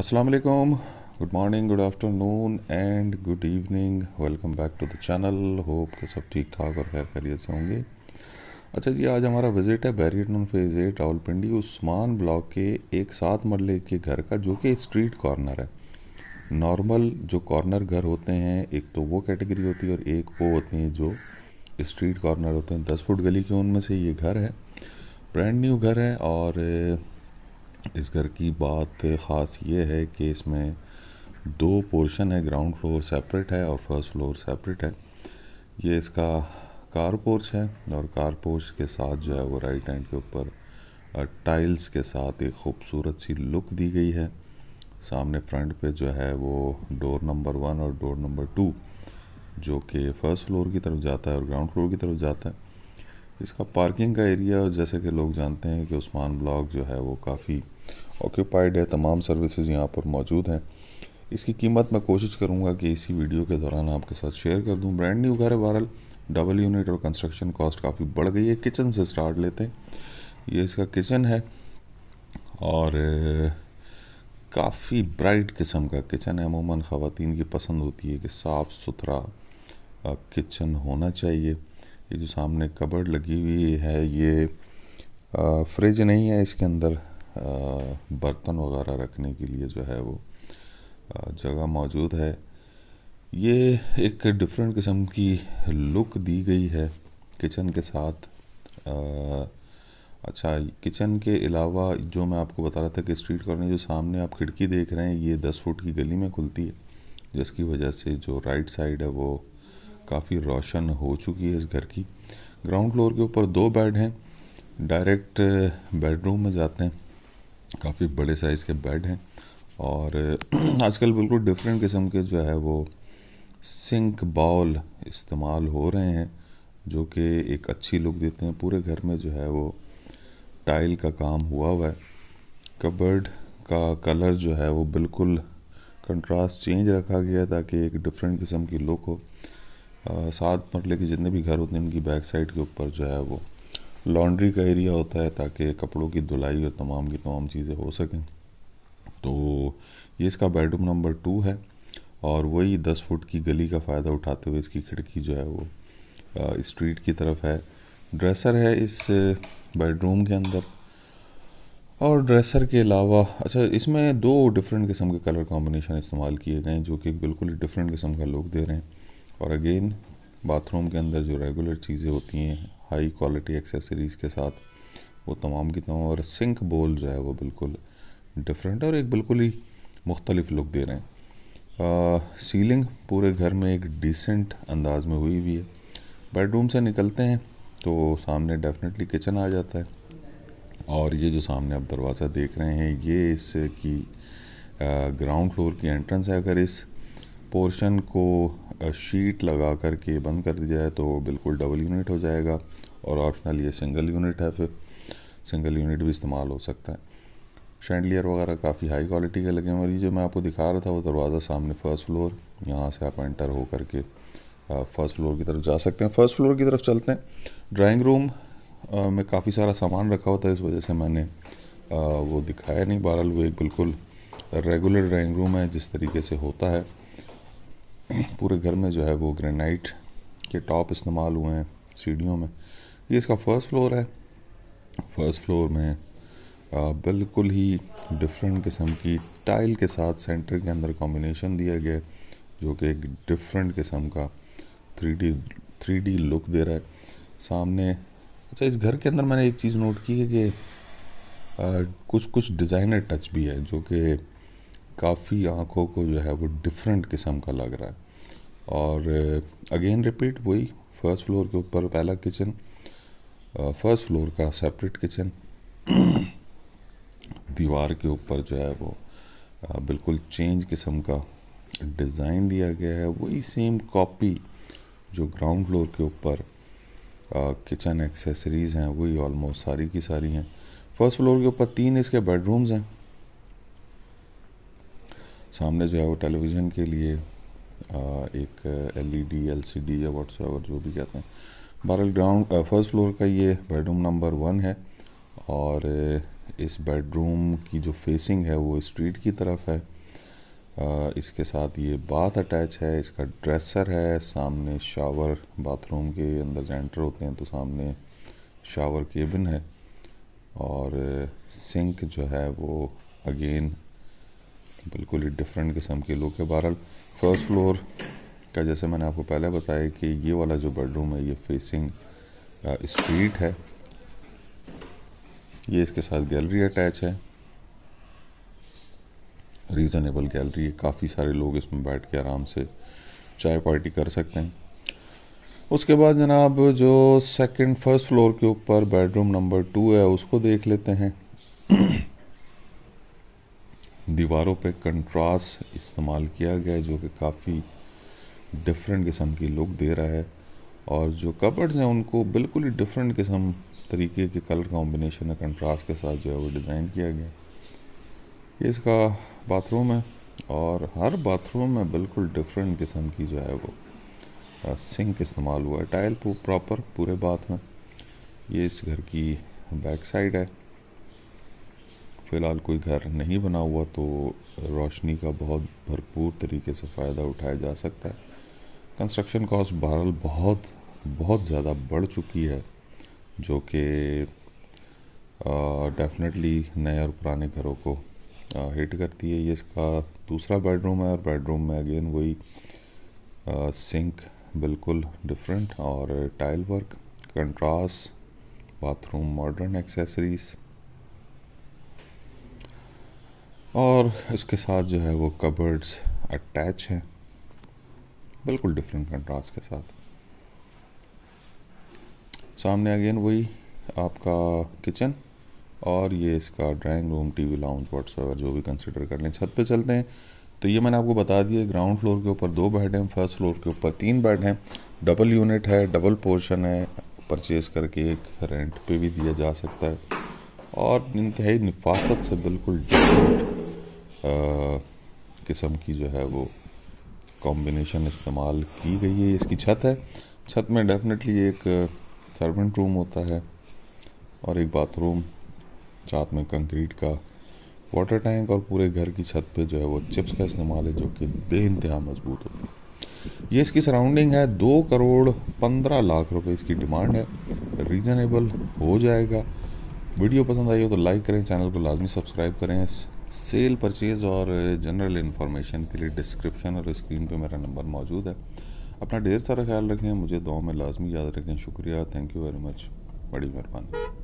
Aslam good morning good afternoon and good evening welcome back to the channel hope के सब ठीक ठाक और खैर खैरियत से होंगे अच्छा जी आज हमारा विज़िट है Bahria Town phase eight Rawalpindi Usman block के एक सात मरले के घर का जो कि स्ट्रीट कॉर्नर है नॉर्मल जो कॉर्नर घर होते हैं एक तो वो कैटेगरी होती है और एक वो होती हैं जो स्ट्रीट कॉर्नर होते हैं दस फुट गली के उनमें से ये घर है ब्रांड न्यू घर है और इस घर की बात ख़ास ये है कि इसमें दो पोर्शन है ग्राउंड फ्लोर सेपरेट है और फर्स्ट फ्लोर सेपरेट है ये इसका कार पोर्च है और कार पोर्च के साथ जो है वो राइट हैंड के ऊपर टाइल्स के साथ एक खूबसूरत सी लुक दी गई है सामने फ्रंट पे जो है वो डोर नंबर वन और डोर नंबर टू जो कि फ़र्स्ट फ्लोर की तरफ जाता है और ग्राउंड फ्लोर की तरफ जाता है इसका पार्किंग का एरिया जैसे कि लोग जानते हैं कि उस्मान ब्लॉक जो है वो काफ़ी ऑक्यूपाइड है तमाम सर्विसेज यहाँ पर मौजूद हैं इसकी कीमत मैं कोशिश करूँगा कि इसी वीडियो के दौरान आपके साथ शेयर कर दूँ ब्रांड न्यू घर है बहरहाल डबल यूनिट और कंस्ट्रक्शन कॉस्ट काफ़ी बढ़ गई है किचन से स्टार्ट लेते हैं ये इसका किचन है और काफ़ी ब्राइट किस्म का किचन है अमूमन ख़वान की पसंद होती है कि साफ़ सुथरा किचन होना चाहिए ये जो सामने कबर्ड लगी हुई है ये फ्रिज नहीं है इसके अंदर बर्तन वगैरह रखने के लिए जो है वो जगह मौजूद है ये एक डिफरेंट किस्म की लुक दी गई है किचन के साथ आ, अच्छा किचन के अलावा जो मैं आपको बता रहा था कि स्ट्रीट कॉर्नर जो सामने आप खिड़की देख रहे हैं ये दस फुट की गली में खुलती है जिसकी वजह से जो राइट साइड है वो काफ़ी रोशन हो चुकी है इस घर की ग्राउंड फ्लोर के ऊपर दो बेड हैं डायरेक्ट बेडरूम में जाते हैं काफ़ी बड़े साइज़ के बेड हैं और आजकल बिल्कुल डिफरेंट किस्म के जो है वो सिंक बाउल इस्तेमाल हो रहे हैं जो कि एक अच्छी लुक देते हैं पूरे घर में जो है वो टाइल का काम हुआ हुआ है कबर्ड का कलर जो है वो बिल्कुल कंट्रास्ट चेंज रखा गया ताकि एक डिफरेंट किस्म की लुक हो सात मरले के जितने भी घर होते हैं उनकी बैक साइड के ऊपर जो है वो लॉन्ड्री का एरिया होता है ताकि कपड़ों की धुलाई और तमाम की तमाम चीज़ें हो सकें तो ये इसका बेडरूम नंबर टू है और वही दस फुट की गली का फ़ायदा उठाते हुए इसकी खिड़की जो है वो स्ट्रीट की तरफ है ड्रेसर है इस बेडरूम के अंदर और ड्रेसर के अलावा अच्छा इसमें दो डिफरेंट किस्म के कलर कॉम्बिनेशन इस्तेमाल किए गए हैं जो कि बिल्कुल डिफरेंट किस्म का लुक दे रहे हैं और अगेन बाथरूम के अंदर जो रेगुलर चीज़ें होती हैं हाई क्वालिटी एक्सेसरीज़ के साथ वो तमाम की तमाम और सिंक बोल जो है वो बिल्कुल डिफरेंट और एक बिल्कुल ही मुख्तलिफ लुक दे रहे हैं सीलिंग पूरे घर में एक डिसेंट अंदाज में हुई हुई है बेडरूम से निकलते हैं तो सामने डेफिनेटली किचन आ जाता है और ये जो सामने आप दरवाज़ा देख रहे हैं ये इसकी ग्राउंड फ्लोर की एंट्रेंस है अगर इस पोर्शन को शीट लगा करके बंद कर दिया जाए तो बिल्कुल डबल यूनिट हो जाएगा और ऑप्शनल ये सिंगल यूनिट है फिर सिंगल यूनिट भी इस्तेमाल हो सकता है शैंडलियर वगैरह काफ़ी हाई क्वालिटी के लगे हैं और ये जो मैं आपको दिखा रहा था वो दरवाज़ा सामने फ़र्स्ट फ्लोर यहाँ से आप एंटर हो करके फ़र्स्ट फ्लोर की तरफ जा सकते हैं फ़र्स्ट फ्लोर की तरफ चलते हैं ड्राइंग रूम में काफ़ी सारा सामान रखा होता है इस वजह से मैंने वो दिखाया नहीं बहरहाल वो एक बिल्कुल रेगुलर ड्राइंग रूम है जिस तरीके से होता है पूरे घर में जो है वो ग्रेनाइट के टॉप इस्तेमाल हुए हैं सीढ़ियों में ये इसका फर्स्ट फ्लोर है फर्स्ट फ्लोर में बिल्कुल ही डिफरेंट किस्म की टाइल के साथ सेंटर के अंदर कॉम्बिनेशन दिया गया है जो कि एक डिफरेंट किस्म का three D three D look दे रहा है सामने अच्छा इस घर के अंदर मैंने एक चीज़ नोट की है कि आ, कुछ कुछ डिज़ाइनर टच भी है जो कि काफ़ी आँखों को जो है वो डिफरेंट किस्म का लग रहा है और अगेन uh, रिपीट वही फर्स्ट फ्लोर के ऊपर पहला किचन फर्स्ट फ्लोर का सेपरेट किचन दीवार के ऊपर जो है वो uh, बिल्कुल चेंज किस्म का डिज़ाइन दिया गया है वही सेम कॉपी जो ग्राउंड फ्लोर के ऊपर किचन uh, एक्सेसरीज़ हैं वही ऑलमोस्ट सारी की सारी हैं फर्स्ट फ्लोर के ऊपर तीन इसके बेडरूम्स हैं सामने जो है वो टेलीविज़न के लिए एक एलईडी uh, एलसीडी e या वाट्सएवर जो भी कहते हैं बहरल ग्राउंड फर्स्ट फ्लोर का ये बेडरूम नंबर वन है और uh, इस बेडरूम की जो फेसिंग है वो स्ट्रीट की तरफ है इसके साथ ये बाथ अटैच है इसका ड्रेसर है सामने शावर बाथरूम के अंदर एंटर होते हैं तो सामने शावर केबिन है और सिंक uh, जो है वो अगेन बिल्कुल ही डिफरेंट किस्म के लुक है बहरहाल फर्स्ट फ्लोर का जैसे मैंने आपको पहले बताया कि ये वाला जो बेडरूम है ये फेसिंग स्ट्रीट है ये इसके साथ गैलरी अटैच है रीज़नेबल गैलरी है काफ़ी सारे लोग इसमें बैठ के आराम से चाय पार्टी कर सकते हैं उसके बाद जनाब जो सेकंड फर्स्ट फ्लोर के ऊपर बेडरूम नंबर टू है उसको देख लेते हैं दीवारों पे कंट्रास्ट इस्तेमाल किया गया है जो कि काफ़ी डिफरेंट किस्म की लुक दे रहा है और जो कपड़स हैं उनको बिल्कुल ही डिफरेंट किस्म तरीके के कलर कॉम्बिनेशन है कंट्रास्ट के साथ जो है वो डिज़ाइन किया गया ये इसका बाथरूम है और हर बाथरूम में बिल्कुल डिफरेंट किस्म की जो है वो सिंक इस्तेमाल हुआ है टाइल प्रॉपर पूरे बाथ में ये इस घर की बैक साइड है फ़िलहाल कोई घर नहीं बना हुआ तो रोशनी का बहुत भरपूर तरीके से फ़ायदा उठाया जा सकता है कंस्ट्रक्शन कॉस्ट बहरहाल बहुत बहुत ज़्यादा बढ़ चुकी है जो कि डेफिनेटली नए और पुराने घरों को हिट करती है ये इसका दूसरा बेडरूम है और बेडरूम में अगेन वही सिंक बिल्कुल डिफरेंट और tile work contrast bathroom modern accessories और इसके साथ जो है वो कबर्ड्स अटैच हैं बिल्कुल डिफरेंट कंट्रास्ट के साथ सामने अगेन वही आपका किचन और ये इसका ड्राइंग रूम टीवी लाउंज वगैरह जो भी कंसिडर कर लें छत पे चलते हैं तो ये मैंने आपको बता दिया ग्राउंड फ्लोर के ऊपर दो बेड हैं फर्स्ट फ्लोर के ऊपर तीन बेड हैं डबल यूनिट है डबल पोर्शन है परचेज़ करके एक रेंट पे भी दिया जा सकता है और इंतहाई नफासत से बिल्कुल डिफरेंट किस्म की जो है वो कॉम्बिनेशन इस्तेमाल की गई है इसकी छत है छत में डेफिनेटली एक सर्वेंट रूम होता है और एक बाथरूम साथ में कंक्रीट का वाटर टैंक और पूरे घर की छत पे जो है वो चिप्स का इस्तेमाल है जो कि बे इंतहा मजबूत होती है ये इसकी सराउंडिंग है दो करोड़ पंद्रह लाख रुपए इसकी डिमांड है रीज़नेबल हो जाएगा वीडियो पसंद आई हो तो लाइक करें चैनल को लाजमी सब्सक्राइब करें सेल परचेज़ और जनरल इन्फॉर्मेशन के लिए डिस्क्रिप्शन और स्क्रीन पे मेरा नंबर मौजूद है अपना ढेर सारा ख्याल रखें मुझे दो में लाजमी याद रखें शुक्रिया थैंक यू वेरी मच बड़ी मेहरबानी